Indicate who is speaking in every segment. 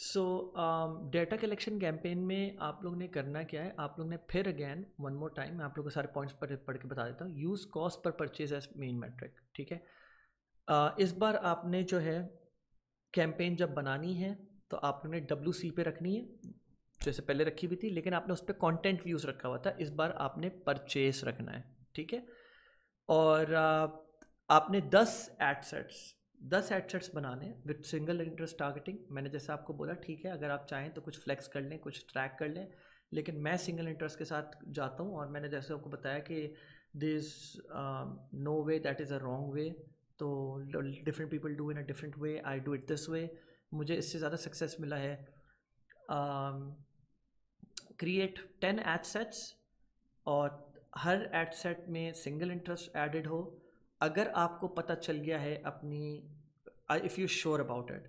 Speaker 1: सो data collection campaign में आप लोग ने करना क्या है आप लोग ने फिर अगेन वन मोर टाइम मैं आप लोग को सारे पॉइंट्स पढ़ पढ़ के बता देता हूँ use cost per purchase as main metric ठीक है uh, इस बार आपने जो है कैंपेन जब बनानी है तो आप लोग ने डब्ल्यू सी पे रखनी है जैसे पहले रखी हुई थी लेकिन आपने उस पर कॉन्टेंट व्यूज़ रखा हुआ था इस बार आपने परचेस रखना है ठीक है और uh, आपने दस एड सेट्स दस एडसेट्स बनाने विथ सिंगल इंटरेस्ट टारगेटिंग मैंने जैसे आपको बोला ठीक है अगर आप चाहें तो कुछ फ्लेक्स कर लें कुछ ट्रैक कर लें लेकिन मैं सिंगल इंटरेस्ट के साथ जाता हूँ और मैंने जैसे आपको बताया कि this no way that is a wrong way तो different people do in a different way I do it this way मुझे इससे ज़्यादा सक्सेस मिला है क्रिएट टेन एड सेट्स और हर एड सेट में सिंगल इंटरेस्ट एडिड हो अगर आपको पता चल गया है अपनी if you sure about it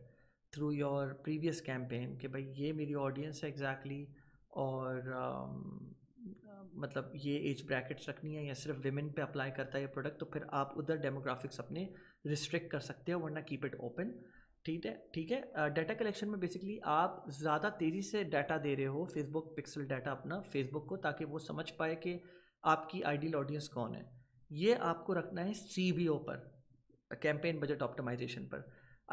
Speaker 1: through your previous campaign कि भाई ये मेरी ऑडियंस है एग्जैक्टली exactly, और uh, मतलब ये एज ब्रैकेट्स रखनी है या सिर्फ वेमेन पे अप्लाई करता है ये प्रोडक्ट तो फिर आप उधर डेमोग्राफिक्स अपने रिस्ट्रिक्ट कर सकते हो वरना कीप इट ओपन ठीक है ठीक है डाटा uh, कलेक्शन में बेसिकली आप ज़्यादा तेज़ी से डाटा दे रहे हो फेसबुक पिक्सल डाटा अपना फेसबुक को ताकि वो समझ पाए कि आपकी आइडियल ऑडियंस कौन है ये आपको रखना है सी बी ओ पर कैंपेन बजट ऑप्टिमाइजेशन पर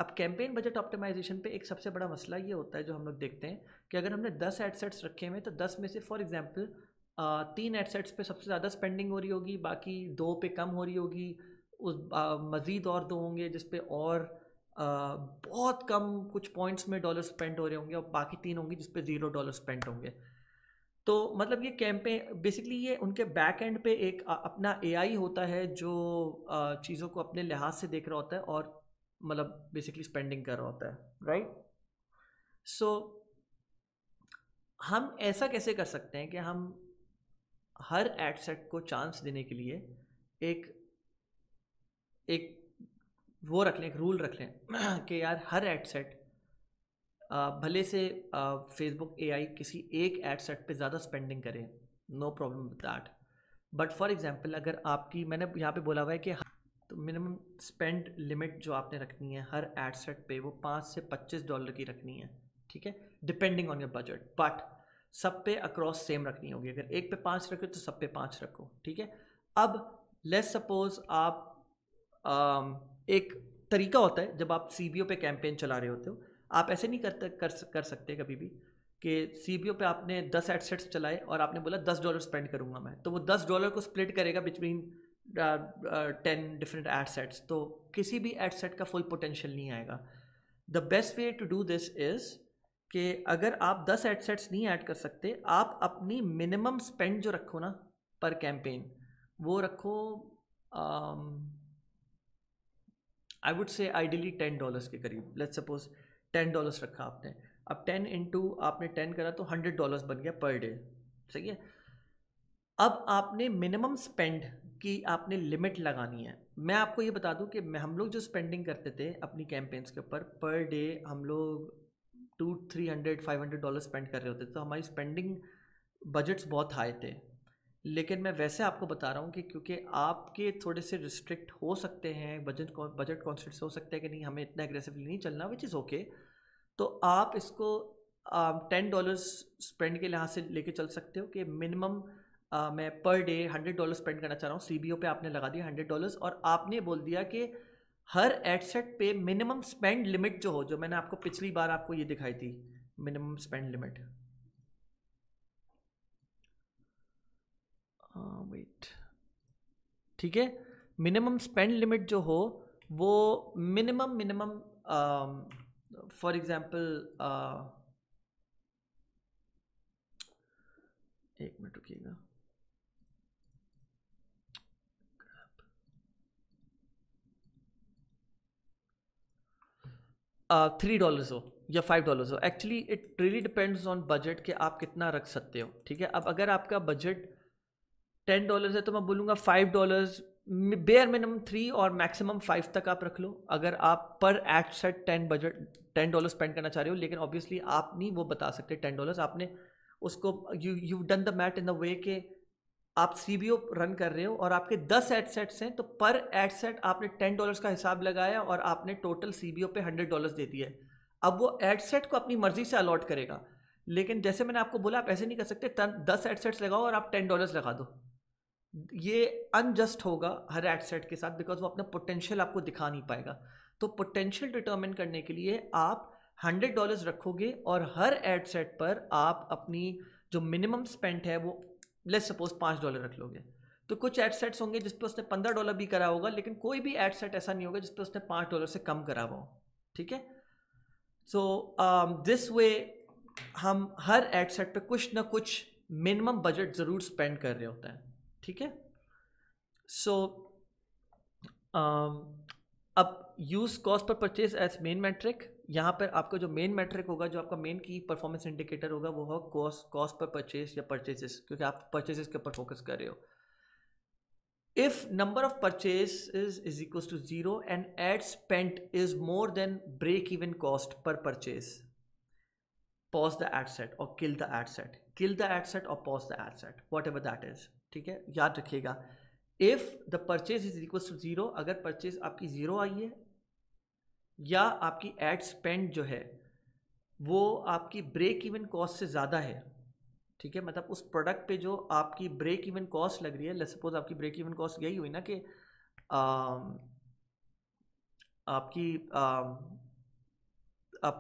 Speaker 1: अब कैंपेन बजट ऑप्टिमाइजेशन पे एक सबसे बड़ा मसला ये होता है जो हम लोग देखते हैं कि अगर हमने दस एडसेट्स रखे हुए तो दस में से फॉर एग्ज़ाम्पल तीन एडसेट्स पे सबसे ज़्यादा स्पेंडिंग हो रही होगी बाकी दो पे कम हो रही होगी उस मज़ीद और दो होंगे जिस और आ, बहुत कम कुछ पॉइंट्स में डॉलर स्पेंड हो रहे होंगे और बाकी तीन होंगे जिस ज़ीरो डॉलर स्पेंड होंगे तो मतलब ये कैंपेन बेसिकली ये उनके बैक एंड पे एक अपना ए होता है जो चीज़ों को अपने लिहाज से देख रहा होता है और मतलब बेसिकली स्पेंडिंग कर रहा होता है राइट सो so, हम ऐसा कैसे कर सकते हैं कि हम हर एड सेट को चांस देने के लिए एक एक वो रख लें एक रूल रख लें कि यार हर एड सेट भले से फेसबुक ए आई किसी एक एड सेट पर ज़्यादा स्पेंडिंग करे no problem with that but for example अगर आपकी मैंने यहाँ पे बोला हुआ है कि तो मिनिमम स्पेंड लिमिट जो आपने रखनी है हर एड सेट पे वो पाँच से पच्चीस डॉलर की रखनी है ठीक है depending on your budget but सब पे अक्रॉस सेम रखनी होगी अगर एक पे पाँच रखो तो सब पे पाँच रखो ठीक है अब लेस सपोज आप आ, एक तरीका होता है जब आप सी पे कैंपेन चला रहे होते हो आप ऐसे नहीं करते कर कर सकते कभी भी कि सी बी ओ पर आपने दस एडसेट्स चलाए और आपने बोला दस डॉलर स्पेंड करूँगा मैं तो वो दस डॉलर को स्प्लिट करेगा between ten different ad sets तो किसी भी एड सेट का फुल पोटेंशियल नहीं आएगा the best way to do this is कि अगर आप दस एड सेट्स नहीं ऐड कर सकते आप अपनी मिनिमम स्पेंड जो रखो ना पर कैंपेन वो रखो I would say ideally ten dollars के करीब लेट्स सपोज़ टेन डॉलर्स रखा आपने अब टेन इंटू आपने टेन करा तो हंड्रेड डॉलर्स बन गया पर डे सही है अब आपने मिनिमम स्पेंड की आपने लिमिट लगानी है मैं आपको ये बता दूं कि हम लोग जो स्पेंडिंग करते थे अपनी कैंपेन्स के ऊपर पर डे हम लोग two three hundred five hundred dollar spend कर रहे होते तो हमारी स्पेंडिंग बजट्स बहुत हाई थे लेकिन मैं वैसे आपको बता रहा हूँ कि क्योंकि आपके थोड़े से रिस्ट्रिक्ट हो सकते हैं बजट बजट कॉन्स्ट्रिक्ट हो सकते हैं कि नहीं हमें इतना एग्रेसिवली नहीं चलना विच इज़ ओके तो आप इसको टेन डॉलर्स स्पेंड के लिहाज से लेके चल सकते हो कि मिनिमम uh, मैं per day hundred dollar spend करना चाह रहा हूँ सी बी ओ पे आपने लगा दिया हंड्रेड डॉलर्स और आपने बोल दिया कि हर एडसेट पे मिनिमम स्पेंड लिमिट जो हो जो मैंने आपको पिछली बार आपको ये दिखाई थी मिनिमम स्पेंड लिमिट वेट हाँ, ठीक है मिनिमम स्पेंड लिमिट जो हो वो मिनिमम मिनिमम फॉर एग्जांपल एक मिनट रुकिएगा थ्री डॉलर्स uh, हो या फाइव डॉलर्स हो actually it really depends on budget कि आप कितना रख सकते हो ठीक है अब अगर आपका बजट टेन डॉलर्स है तो मैं बोलूँगा five dollars bare minimum three और मैक्सिमम फाइव तक आप रख लो अगर आप per ad set ten budget ten dollar spend करना चाह रहे हो लेकिन ऑब्वियसली आप नहीं वो बता सकते टेन डॉलर्स आपने उसको you you done the math in the way के आप सी बी ओ रन कर रहे हो और आपके दस एड सेट्स हैं तो पर एड सेट आपने टेन डॉलर्स का हिसाब लगाया और आपने टोटल सी बी ओ पे हंड्रेड डॉलर्स दे दिए अब वो एड सेट को अपनी मर्जी से अलॉट करेगा लेकिन जैसे मैंने आपको बोला आप ऐसे नहीं कर सकते दस एड सेट्स लगाओ और आप टेन डॉलर्स लगा दो ये अनजस्ट होगा हर एडसेट के साथ बिकॉज वो अपना पोटेंशियल आपको दिखा नहीं पाएगा तो पोटेंशियल डिटर्मिन करने के लिए आप हंड्रेड डॉलर्स रखोगे और हर एड सेट पर आप अपनी जो मिनिमम स्पेंट है वो लेस सपोज पाँच डॉलर रख लोगे तो कुछ एड सेट्स होंगे जिस पर उसने पंद्रह डॉलर भी करा होगा लेकिन कोई भी एड सेट ऐसा नहीं होगा जिस पर उसने पाँच डॉलर से कम करा हुआ हो ठीक है सो दिस वे हम हर एड सेट पर कुछ ना कुछ मिनिमम बजट ज़रूर स्पेंड कर रहे होते हैं ठीक है सो so, अब use cost per purchase as main metric यहाँ पर आपका जो मेन मैट्रिक होगा जो आपका मेन की परफॉर्मेंस इंडिकेटर होगा वो होगा कॉस्ट कॉस्ट पर परचेज या परचेजेस क्योंकि आप परचेजेस के ऊपर फोकस कर रहे हो if number of purchases is equals to zero and ad spent is more than break even cost per purchase pause the ad set or kill the ad set kill the ad set or pause the ad set whatever that is ठीक है याद रखिएगा if the purchase is equal to zero अगर purchase आपकी zero आई है या आपकी एड स्पेंड जो है वो आपकी ब्रेक इवन कॉस्ट से ज़्यादा है ठीक है मतलब उस प्रोडक्ट पे जो आपकी ब्रेक इवन कॉस्ट लग रही है लेट सपोज आपकी ब्रेक इवन कॉस्ट यही हुई ना कि आपकी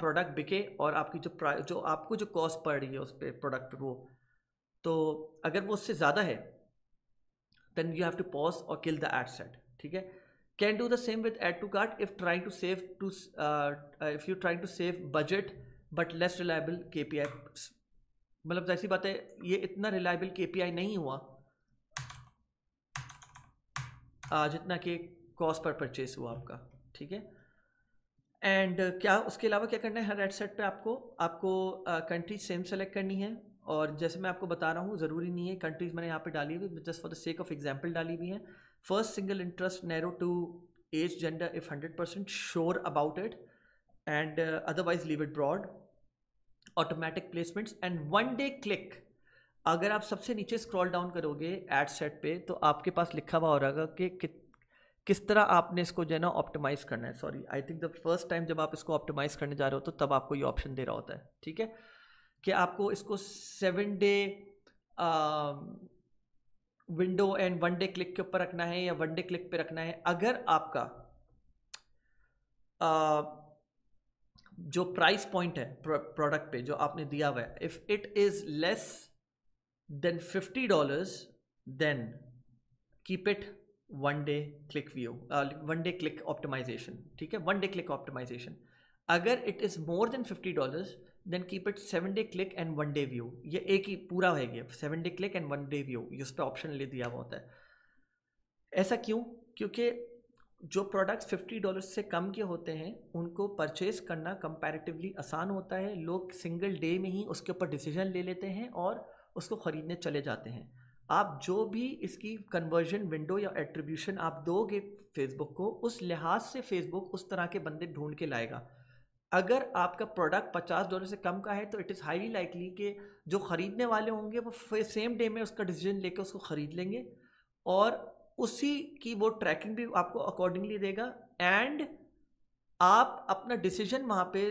Speaker 1: प्रोडक्ट बिके और आपकी जो प्राइस जो आपको जो कॉस्ट पड़ रही है उस पर प्रोडक्ट पे वो तो अगर वो उससे ज़्यादा है then you have to pause or kill the ad set ठीक है can do the same with add to cart if trying to save to uh, if you're trying to save budget but less reliable KPI मतलब जैसी बात है ये इतना reliable KPI नहीं हुआ जितना कि कॉस्ट पर परचेस हुआ आपका ठीक है एंड uh, क्या उसके अलावा क्या करना है हर एडसेट पे आपको आपको कंट्री सेम सेलेक्ट करनी है और जैसे मैं आपको बता रहा हूँ ज़रूरी नहीं है कंट्रीज़ मैंने यहाँ पे डाली हुई just for the sake of example डाली हुई है first single interest narrow to age gender if hundred percent sure about it and otherwise leave it broad automatic placements and one day click अगर आप सबसे नीचे स्क्रॉल डाउन करोगे ad set पे तो आपके पास लिखा हुआ हो रहा है कि किस तरह आपने इसको जो है ना ऑप्टिमाइज़ करना है sorry I think the first time जब आप इसको ऑप्टिमाइज़ करने जा रहे हो तो तब आपको ये ऑप्शन दे रहा होता है ठीक है कि आपको इसको seven day window and one day click के ऊपर रखना है या वन डे क्लिक पे रखना है अगर आपका आ, uh, जो प्राइस पॉइंट है प्रोडक्ट पे जो आपने दिया हुआ है if it is less than fifty dollars then keep it one day click view one day click optimisation ठीक है वन डे क्लिक ऑप्टिमाइजेशन अगर it is more than fifty dollars then keep it seven day click and one day view ये एक ही पूरा है ये seven day click and one day view ये उस पर ऑप्शन ले दिया हुआ होता है ऐसा क्यों क्योंकि जो प्रोडक्ट्स फिफ्टी डॉलर से कम के होते हैं उनको परचेज करना कंपैरेटिवली आसान होता है लोग सिंगल डे में ही उसके ऊपर डिसीजन ले लेते हैं और उसको ख़रीदने चले जाते हैं आप जो भी इसकी कन्वर्जन विंडो या एट्रीब्यूशन आप दोगे फेसबुक को उस लिहाज से फेसबुक उस तरह के बंदे ढूंढ के लाएगा अगर आपका प्रोडक्ट पचास डॉलर से कम का है तो इट इज़ हाईली लाइकली कि जो ख़रीदने वाले होंगे वो सेम डे में उसका डिसीजन लेकर उसको ख़रीद लेंगे और उसी की वो ट्रैकिंग भी आपको अकॉर्डिंगली देगा एंड आप अपना डिसीजन वहाँ पे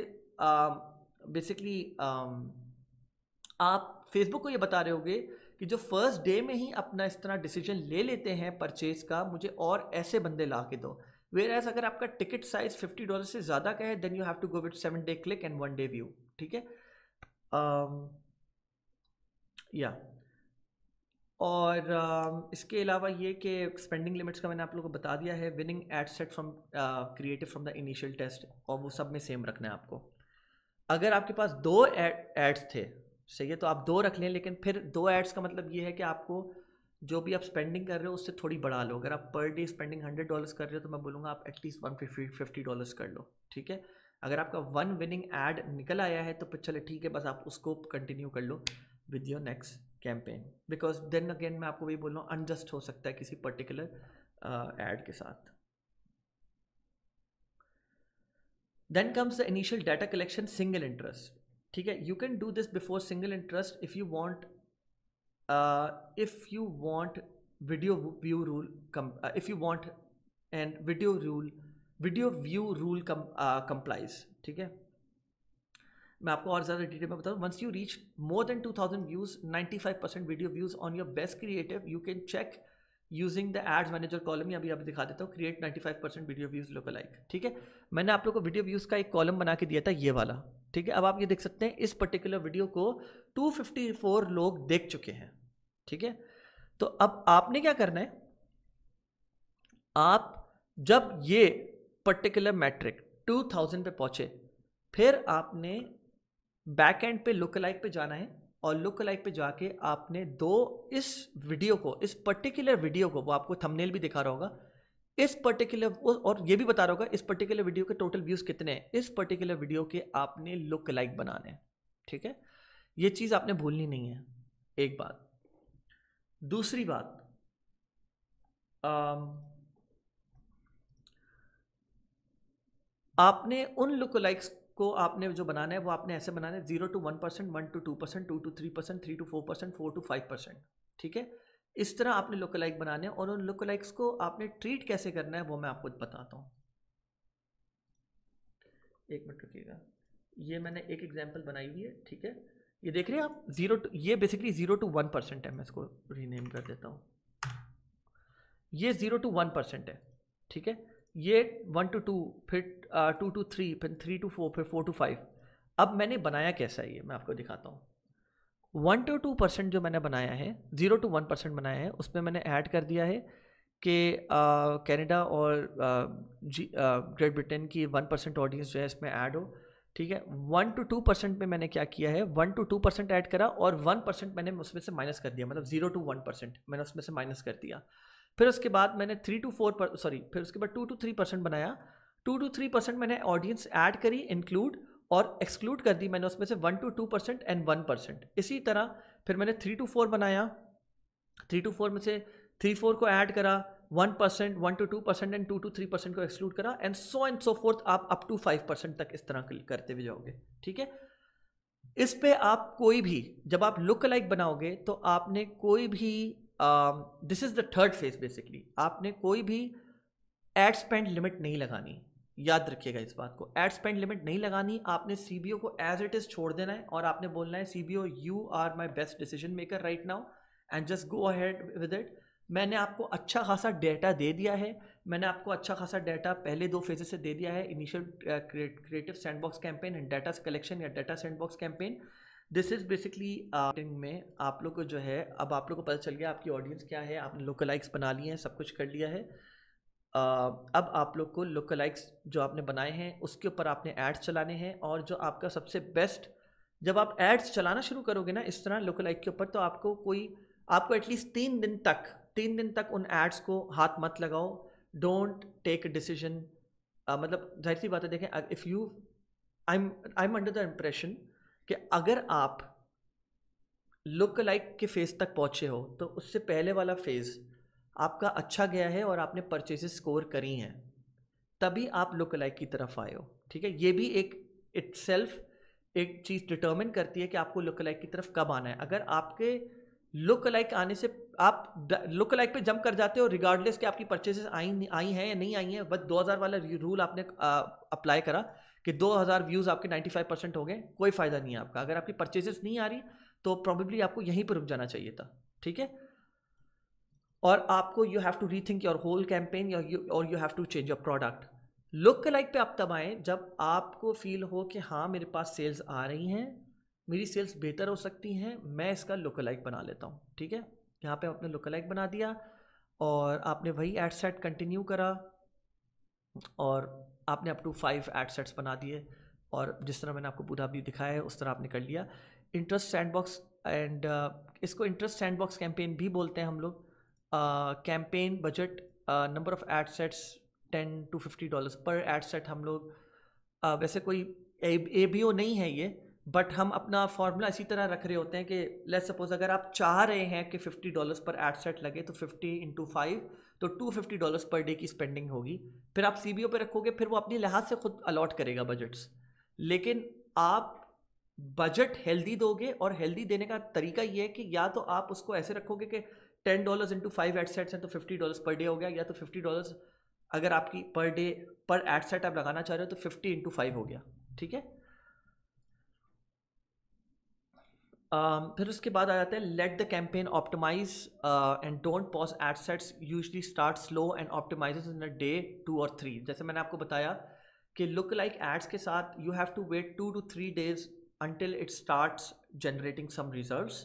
Speaker 1: बेसिकली आप फेसबुक को ये बता रहे होगे कि जो फर्स्ट डे में ही अपना इस तरह डिसीजन ले लेते हैं परचेज़ का मुझे और ऐसे बंदे ला के दो वेयर एज अगर आपका टिकट साइज फिफ्टी डॉलर से ज़्यादा का है then you have to go with seven day click and one day view ठीक है या um, और uh, इसके अलावा ये कि स्पेंडिंग लिमिट्स का मैंने आप लोगों को बता दिया है winning ad set from creative from the initial test और वो सब में सेम रखना है आपको अगर आपके पास दो एड्स थे सही है तो आप दो रख लें लेकिन फिर दो एड्स का मतलब ये है कि आपको जो भी आप स्पेंडिंग कर रहे हो उससे थोड़ी बढ़ा लो अगर आप per day spending hundred dollars कर रहे हो तो मैं बोलूँगा आप at least one fifty fifty dollars कर लो ठीक है अगर आपका वन विनिंग एड निकल आया है तो चले ठीक है बस आप उसको कंटिन्यू कर लो with your next campaign because then again मैं आपको भी बोल रहा हूँ अनजस्ट हो सकता है किसी पर्टिकुलर एड uh, के साथ then comes the initial data collection single interest ठीक है you can do this before single interest if you want uh, if you want video view rule com uh, if you want and video rule video view rule com uh, complies ठीक है मैं आपको और ज़्यादा detail में बताऊँ once you reach more than two thousand views ninety five percent video views on your best creative you can check using the ads manager column अभी अभी दिखा देता हूँ create ninety five percent video views lookalike ठीक है मैंने आप लोग को वीडियो व्यूज़ का एक कॉलम बना के दिया था ये वाला ठीक है अब आप ये देख सकते हैं इस पर्टिकुलर वीडियो को 254 लोग देख चुके हैं ठीक है तो अब आपने क्या करना है आप जब ये पर्टिकुलर मैट्रिक 2000 पे पहुंचे फिर आपने बैक एंड पे लुक लाइक पे जाना है और लुक लाइक पे जाके आपने दो इस वीडियो को इस पर्टिकुलर वीडियो को वो आपको थंबनेल भी दिखा रहा होगा इस पर्टिकुलर और ये भी बता रहा होगा इस पर्टिकुलर वीडियो के टोटल व्यूज़ कितने हैं इस पर्टिकुलर वीडियो के आपने लुक लाइक बनाने ठीक है ये चीज़ आपने भूलनी नहीं है एक बात दूसरी बात आपने उन लुक लाइक्स को आपने जो बनाना है वो आपने ऐसे बनाना है zero to one percent one to two percent two to three percent three to four percent four to five percent ठीक है इस तरह आपने लोकलाइक बनाने और उन लाइक्स को आपने ट्रीट कैसे करना है वो मैं आपको बताता हूँ एक मिनट रुकिएगा ये मैंने एक एग्जाम्पल बनाई हुई है ठीक है ये देख रहे हैं आप जीरो टू ये basically zero to one percent है मैं इसको रीनेम कर देता हूँ ये जीरो टू वन परसेंट है ठीक है ये वन टू टू फिर टू टू थ्री फिर थ्री टू फोर फिर फोर टू फाइव अब मैंने बनाया कैसा है ये मैं आपको दिखाता हूँ वन टू टू परसेंट जो मैंने बनाया है ज़ीरो टू वन परसेंट बनाया है उसमें मैंने ऐड कर दिया है कि कनाडा और ग्रेट ब्रिटेन की वन परसेंट ऑडियंस जो है इसमें ऐड हो ठीक है वन टू टू परसेंट में मैंने क्या किया है one to two percent add करा और वन परसेंट मैंने उसमें से माइनस कर दिया मतलब जीरो टू वन परसेंट मैंने उसमें से माइनस कर दिया फिर उसके बाद मैंने थ्री टू फोर सॉरी फिर उसके बाद टू टू थ्री परसेंट बनाया टू टू थ्री परसेंट मैंने ऑडियंस ऐड करी इंक्लूड और एक्सक्लूड कर दी मैंने उसमें से one to two percent and one percent इसी तरह फिर मैंने थ्री टू फोर बनाया थ्री टू फोर में से थ्री फोर को ऐड करा one percent one to two percent and two to three percent को एक्सक्लूड करा and so and so forth आप अप टू फाइव परसेंट तक इस तरह करते हुए जाओगे ठीक है इस पे आप कोई भी जब आप लुक लाइक बनाओगे तो आपने कोई भी this is the third phase basically आपने कोई भी एड स्पेंड लिमिट नहीं लगानी याद रखिएगा इस बात को एड स्पेंड लिमिट नहीं लगानी आपने सी को एज इट इज़ छोड़ देना है और आपने बोलना है see you are my best decision maker right now and just go ahead with it मैंने आपको अच्छा खासा डेटा दे दिया है मैंने आपको अच्छा खासा डेटा पहले दो फेजेस से दे दिया है initial creative sandbox campaign and data collection या data sandbox campaign this is basically में आप लोग को जो है अब आप लोग को पता चल गया आपकी ऑडियंस क्या है आपने लोकलाइक्स बना लिए हैं सब कुछ कर लिया है अब आप लोग को लाइक्स जो आपने बनाए हैं उसके ऊपर आपने एड्स चलाने हैं और जो आपका सबसे बेस्ट जब आप एड्स चलाना शुरू करोगे ना इस तरह लाइक के ऊपर तो आपको कोई आपको एटलीस्ट तीन दिन तक तीन दिन तक उन एड्स को हाथ मत लगाओ डोंट टेक डिसीजन मतलब जाहिर सी बात है देखें if you I I am under the impression कि अगर आप लुक लाइक के फेज़ तक पहुँचे हो तो उससे पहले वाला फेज़ आपका अच्छा गया है और आपने परचेसेस स्कोर करी हैं तभी आप लुक लाइक की तरफ आए हो ठीक है ये भी एक इट एक चीज़ डिटर्मिन करती है कि आपको लुक लाइक की तरफ कब आना है अगर आपके लुक लाइक आने से आप लुक लाइक पे जंप कर जाते हो रिगार्डलेस कि आपकी परचेसेस आई आई हैं या नहीं आई हैं बस 2000 वाला रूल आपने अप्लाई करा कि 2000 व्यूज़ आपके 95 परसेंट हो गए कोई फ़ायदा नहीं है आपका अगर आपकी परचेजेस नहीं आ रही तो प्रॉबेबली आपको यहीं पर रुक जाना चाहिए था ठीक है और आपको you have to rethink your whole campaign और you have to change your product lookalike पे आप तब आएँ जब आपको फील हो कि हाँ मेरे पास सेल्स आ रही हैं मेरी सेल्स बेहतर हो सकती हैं मैं इसका लुक लाइक बना लेता हूँ ठीक है यहाँ पे आपने लुक लाइक बना दिया और आपने वही एड सेट कंटिन्यू करा और आपने up to five ad sets बना दिए और जिस तरह मैंने आपको पूरा भी दिखाया है उस तरह आपने कर लिया इंटरेस्ट सैंड बॉक्स एंड इसको इंटरेस्ट सैंड बॉक्स कैंपेन भी बोलते हैं हम लोग campaign budget number of ad sets ten to fifty dollars per ad set हम लोग uh, वैसे कोई ए बी ओ नहीं है ये बट हम अपना फार्मूला इसी तरह रख रहे होते हैं कि लेट सपोज अगर आप चाह रहे हैं कि fifty dollars per ad set लगे तो फिफ्टी इंटू फाइव तो two fifty dollars per day की स्पेंडिंग होगी फिर आप सी बी ओ पर रखोगे फिर वो अपने लिहाज से खुद अलॉट करेगा बजट्स लेकिन आप बजट हेल्दी दोगे और हेल्दी देने का तरीका ये है कि या तो आप उसको ऐसे रखोगे कि ten dollars into five ad sets हैं तो फिफ्टी डॉलर्स पर डे हो गया या तो फिफ्टी डॉलर्स अगर आपकी पर डे पर एड सेट आप लगाना चाह रहे हो तो फिफ्टी इंटू फाइव हो गया ठीक है um, फिर उसके बाद आ जाते हैं let the campaign optimize and don't pause ad sets usually start slow and optimize in a day two और थ्री जैसे मैंने आपको बताया कि लुक लाइक एड्स के साथ you have to wait two to three days until it start generating some results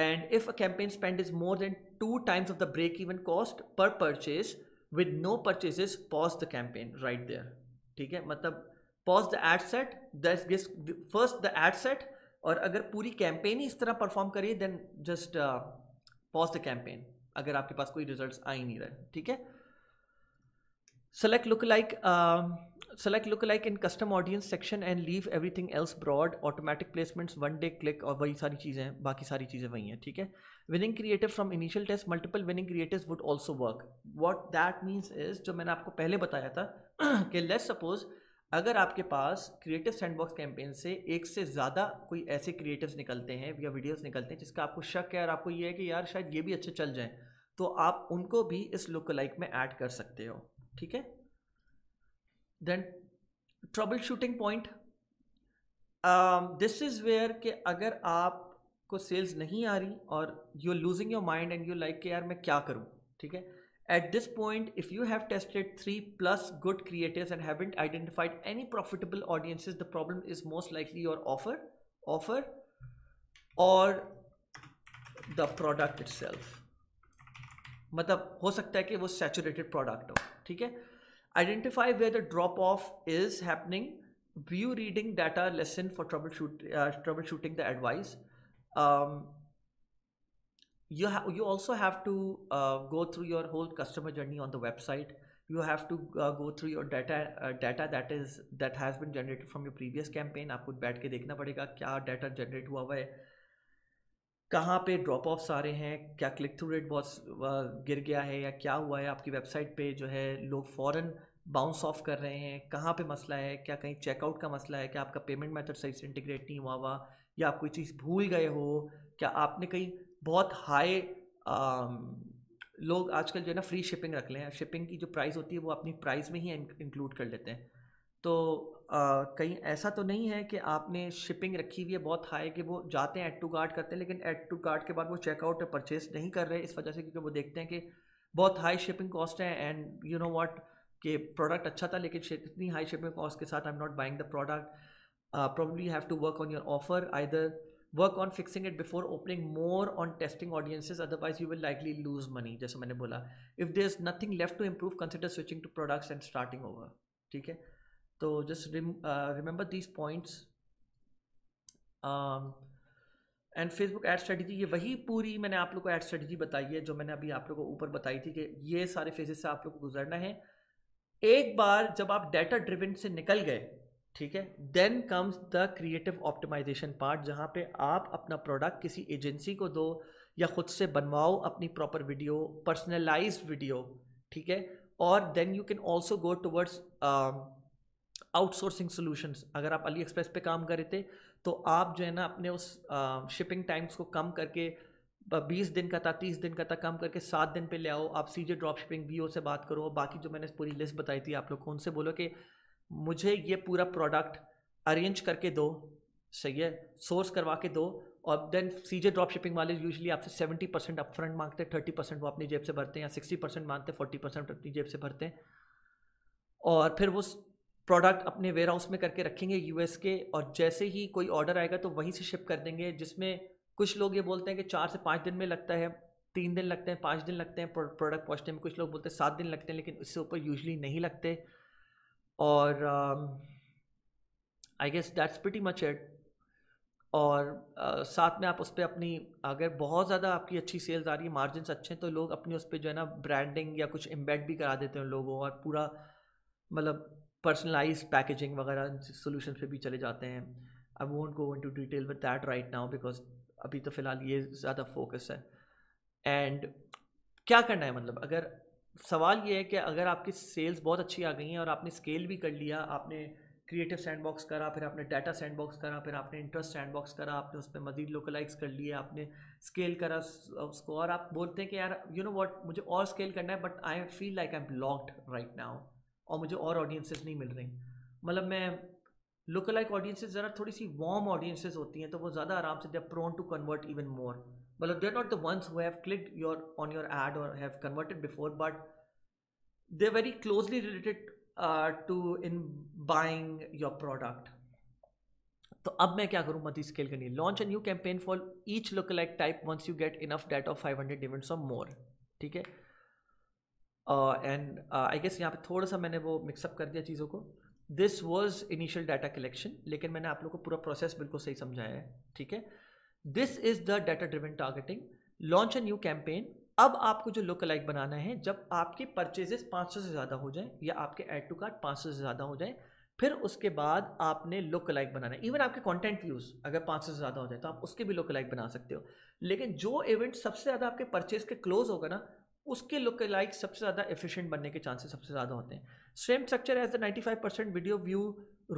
Speaker 1: And if a campaign spend is more than two times of the break even cost per purchase with no purchases, pause the campaign right there. ठीक है मतलब pause the ad set this first the ad set और अगर पूरी campaign ही इस तरह perform करिए then just pause the campaign अगर आपके पास कोई रिजल्ट आ ही नहीं रहे ठीक है select lookalike select lookalike in custom audience section and leave everything else broad automatic placements one day click और वही सारी चीज़ें हैं बाकी सारी चीज़ें वही हैं ठीक है winning creative from initial test multiple winning creative would also work what that means is जो मैंने आपको पहले बताया था कि लेट सपोज अगर आपके पास क्रिएटिव सैंडबॉक्स कैंपेन से एक से ज़्यादा कोई ऐसे क्रिएटिव्स निकलते हैं या वीडियोस निकलते हैं जिसका आपको शक है और आपको ये है कि यार शायद ये भी अच्छे चल जाएँ तो आप उनको भी इस लुक लाइक में ऐड कर सकते हो ठीक है then trouble shooting point this is where कि अगर आप को सेल्स नहीं आ रही और you are losing your mind and you like के यार मैं क्या करूँ ठीक है at this point if you have tested three plus good creators and have haven't identified any profitable audiences the problem is most likely your offer offer और the product itself मतलब हो सकता है कि वो सेचुरेटेड प्रोडक्ट हो ठीक है Identify where the drop-off is happening. View reading data lesson for troubleshoot, uh, troubleshooting the advice. Um, you, you also have to uh, go through your whole customer journey on the website. You have to uh, go through your data uh, data that is that has been generated from your previous campaign. aapko baith ke dekhna padega kya data generate hua हुआ है कहाँ पे drop of आ रहे हैं क्या click through rate बहुत गिर गया है या क्या हुआ है आपकी वेबसाइट पे जो है लोग फ़ौरन बाउंस ऑफ कर रहे हैं कहाँ पे मसला है क्या कहीं चेकआउट का मसला है क्या आपका पेमेंट मेथड सही से इंटीग्रेट नहीं हुआ हुआ या आप कोई चीज़ भूल गए हो क्या आपने कहीं बहुत हाई लोग आजकल जो है ना फ्री शिपिंग रख लें शिपिंग की जो प्राइस होती है वो अपनी प्राइस में ही इंक्लूड कर लेते हैं तो आ, कहीं ऐसा तो नहीं है कि आपने शिपिंग रखी हुई है बहुत हाई कि वो जाते हैं एड टू गार्ड करते हैं लेकिन एड टू गार्ड के बाद वो चेकआउट परचेस नहीं कर रहे इस वजह से क्योंकि वो देखते हैं कि बहुत हाई शिपिंग कॉस्ट है एंड यू नो वॉट कि प्रोडक्ट अच्छा था लेकिन इतनी हाई शिपिंग कॉस्ट के साथ I am not buying the product you have to work on your offer either work on fixing it before opening more on testing audiences otherwise you will likely lose money जैसे मैंने बोला if there is nothing left to improve consider switching to products and starting over ठीक है तो just remember these points and Facebook ad strategy ये वही पूरी मैंने आप लोग को एड स्ट्रेटजी बताई है जो मैंने अभी आप लोग को ऊपर बताई थी कि ये सारे फेजेस से आप लोग को गुजरना है एक बार जब आप डाटा ड्रिवन से निकल गए ठीक है then comes the creative optimization part जहाँ पे आप अपना प्रोडक्ट किसी एजेंसी को दो या खुद से बनवाओ अपनी प्रॉपर वीडियो पर्सनलाइज वीडियो ठीक है और then you can also go towards outsourcing solutions अगर आप अली एक्सप्रेस पे काम कर रहे थे तो आप जो है ना अपने उस शिपिंग uh, टाइम्स को कम करके बीस दिन का था तीस दिन का था कम करके सात दिन पे ले आओ आप सीजे ड्रॉप शिपिंग बी से बात करो बाकी जो मैंने पूरी लिस्ट बताई थी आप लोग को उनसे बोलो कि मुझे ये पूरा प्रोडक्ट अरेंज करके दो सही है सोर्स करवा के दो और देन सीजे ड्रॉप शिपिंग वाले यूजली आपसे सेवेंटी परसेंट अप फ्रंट मांगते हैं थर्टी परसेंट वो अपनी जेब से भरते हैं या सिक्सटी परसेंट मांगते हैं फोर्टी परसेंट अपनी जेब से भरते हैं और फिर वो प्रोडक्ट अपने वेयर हाउस में करके रखेंगे यूएस के और जैसे ही कोई ऑर्डर आएगा तो वहीं से शिप कर देंगे जिसमें कुछ लोग ये बोलते हैं कि चार से पाँच दिन में लगता है तीन दिन लगते हैं पाँच दिन लगते हैं प्रोडक्ट पहुँचने में कुछ लोग बोलते हैं सात दिन लगते हैं लेकिन उससे ऊपर यूजली नहीं लगते और I guess that's pretty much it और uh, साथ में आप उस पर अपनी अगर बहुत ज़्यादा आपकी अच्छी सेल्स आ रही है मार्जिन अच्छे हैं तो लोग अपनी उस पर जो है ना ब्रांडिंग या कुछ इम्बेड भी करा देते हैं लोगों और पूरा मतलब पर्सनलाइज पैकेजिंग वगैरह सोल्यूशन पे भी चले जाते हैं I won't go into detail with that right now because अभी तो फ़िलहाल ये ज़्यादा फोकस है एंड क्या करना है मतलब अगर सवाल ये है कि अगर आपकी सेल्स बहुत अच्छी आ गई हैं और आपने स्केल भी कर लिया आपने क्रिएटिव सैंडबॉक्स करा फिर आपने डाटा सैंडबॉक्स करा फिर आपने इंटरेस्ट सैंडबॉक्स करा आपने उस पर मजीद लोकलाइज कर लिए आपने स्केल करा उसको और आप बोलते हैं कि यार यू नो वॉट मुझे और स्केल करना है but I feel like I am blocked right now और मुझे और ऑडियंसेस नहीं मिल रही मतलब मैं लुक लाइक ऑडियंसेज ज़रा थोड़ी सी वार्म ऑडियंसेज होती हैं तो वो ज़्यादा आराम से they prone to convert even more मतलब they're not the ones who have click your on your ad और have converted before but they are very closely related to in buying your product तो अब मैं क्या करूँ multi scale के लिए launch a new campaign for each lookalike type once you get enough data of five hundred events of more ठीक है and I guess यहाँ पे थोड़ा सा मैंने वो मिक्सअप कर दिया चीज़ों को this was initial data collection लेकिन मैंने आप लोग को पूरा प्रोसेस बिल्कुल सही समझाया है ठीक है this is the data driven targeting launch a new campaign अब आपको जो लुक अलाइक बनाना है जब आपके परचेजेस 500 से ज़्यादा हो जाए या आपके एड टू कार्ड 500 से ज़्यादा हो जाए फिर उसके बाद आपने लुक अलाइक बनाना है इवन आपके कंटेंट व्यूज अगर 500 से ज़्यादा हो जाए तो आप उसके भी लुक अलाइक बना सकते हो लेकिन जो इवेंट सबसे ज़्यादा आपके परचेज के क्लोज होगा ना उसके लुक लाइक सबसे ज़्यादा एफिशिएंट बनने के चांसेस सबसे ज़्यादा होते हैं same structure as the five percent video view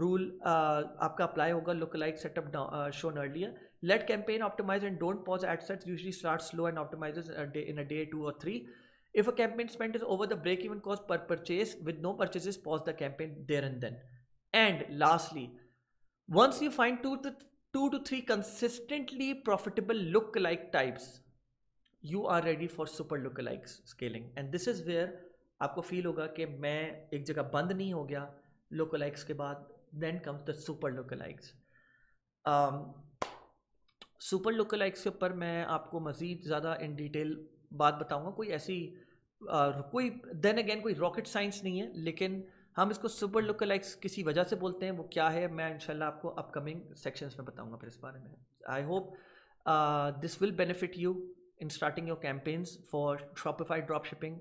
Speaker 1: rule आपका अप्लाई होगा lookalike setup shown earlier let campaign optimize and don't pause ad set usually start slow and optimize in a day two और three if a campaign spend is over the break even cost per purchase with no purchases pause the campaign there and then and lastly once you find two to to three consistently profitable lookalike types you are ready for super lookalike scaling and this is where आपको feel होगा कि मैं एक जगह बंद नहीं हो गया लुक लाइक्स के बाद then comes the super lookalikes super lookalikes के ऊपर मैं आपको मज़ीद ज़्यादा इन डिटेल बात बताऊँगा कोई ऐसी uh, कोई देन अगेन कोई रॉकेट साइंस नहीं है लेकिन हम इसको सुपर लुक लाइक्स किसी वजह से बोलते हैं वो क्या है मैं इनशाला आपको अपकमिंग सेक्शंस में बताऊँगा फिर इस बारे में I hope this will benefit you in starting your campaigns for Shopify dropshipping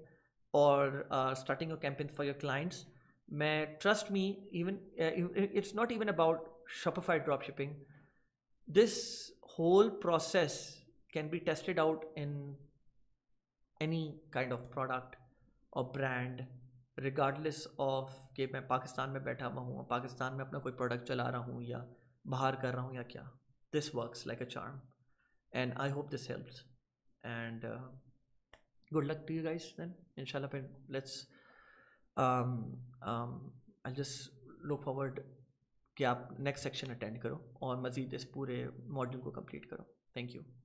Speaker 1: or uh, starting your campaign for your clients. may trust me, even uh, it's not even about Shopify dropshipping. This whole process can be tested out in any kind of product or brand regardless of कि मैं पाकिस्तान में बैठा हुआ हूँ पाकिस्तान में अपना कोई product चला रहा हूँ या बाहर कर रहा हूँ या क्या this works like a charm and I hope this and uh, good luck to you guys then inshallah and let's um, um, I'll just look forward कि आप नेक्स्ट सेक्शन अटेंड करो और मज़ीद इस पूरे मॉड्यूल को कंप्लीट करो thank you